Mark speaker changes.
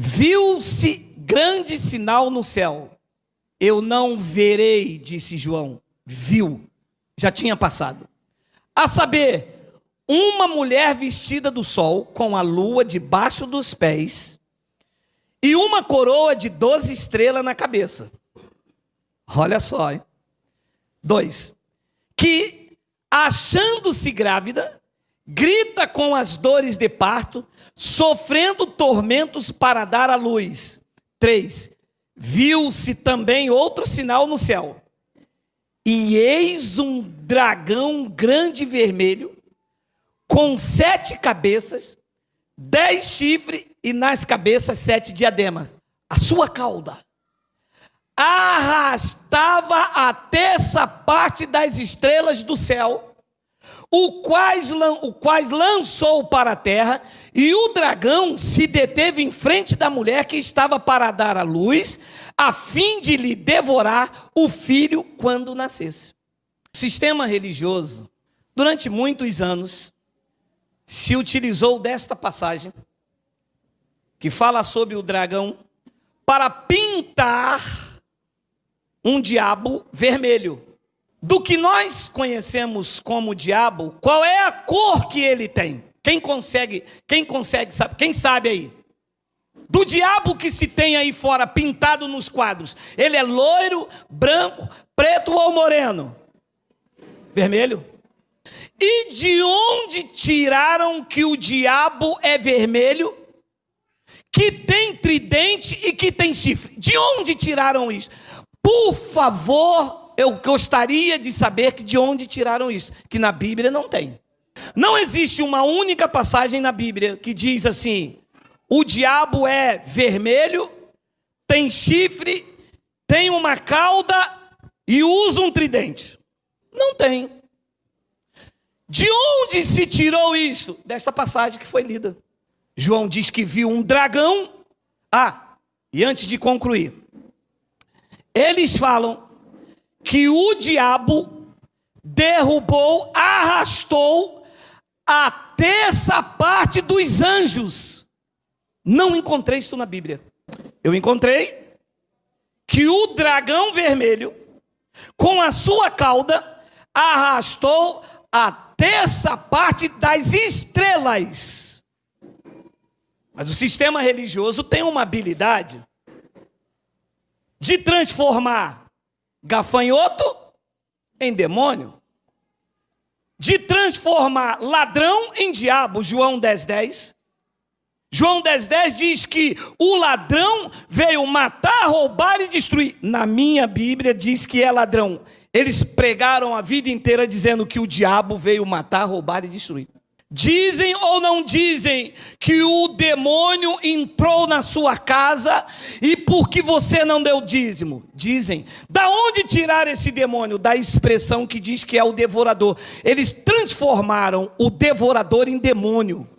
Speaker 1: Viu-se grande sinal no céu. Eu não verei, disse João. Viu, já tinha passado. A saber, uma mulher vestida do sol, com a lua debaixo dos pés, e uma coroa de doze estrelas na cabeça. Olha só, hein? Dois. Que, achando-se grávida, grita com as dores de parto, sofrendo tormentos para dar à luz. 3. Viu-se também outro sinal no céu. E eis um dragão grande vermelho, com sete cabeças, dez chifres e nas cabeças sete diademas. A sua cauda arrastava a terça parte das estrelas do céu o quais, o quais lançou para a terra, e o dragão se deteve em frente da mulher que estava para dar à luz, a fim de lhe devorar o filho quando nascesse. Sistema religioso, durante muitos anos, se utilizou desta passagem, que fala sobre o dragão, para pintar um diabo vermelho. Do que nós conhecemos como diabo, qual é a cor que ele tem? Quem consegue, quem consegue, sabe, quem sabe aí? Do diabo que se tem aí fora pintado nos quadros, ele é loiro, branco, preto ou moreno? Vermelho? E de onde tiraram que o diabo é vermelho? Que tem tridente e que tem chifre? De onde tiraram isso? Por favor, eu gostaria de saber de onde tiraram isso, que na Bíblia não tem. Não existe uma única passagem na Bíblia que diz assim: o diabo é vermelho, tem chifre, tem uma cauda e usa um tridente. Não tem. De onde se tirou isso? Desta passagem que foi lida. João diz que viu um dragão. Ah, e antes de concluir, eles falam que o diabo derrubou, arrastou a terça parte dos anjos. Não encontrei isso na Bíblia. Eu encontrei que o dragão vermelho, com a sua cauda, arrastou a terça parte das estrelas. Mas o sistema religioso tem uma habilidade de transformar gafanhoto em demônio, de transformar ladrão em diabo, João 10, 10. João 10, 10 diz que o ladrão veio matar, roubar e destruir. Na minha Bíblia diz que é ladrão. Eles pregaram a vida inteira dizendo que o diabo veio matar, roubar e destruir. Dizem ou não dizem que o demônio na sua casa e porque você não deu dízimo. Dizem, da onde tirar esse demônio? Da expressão que diz que é o devorador. Eles transformaram o devorador em demônio.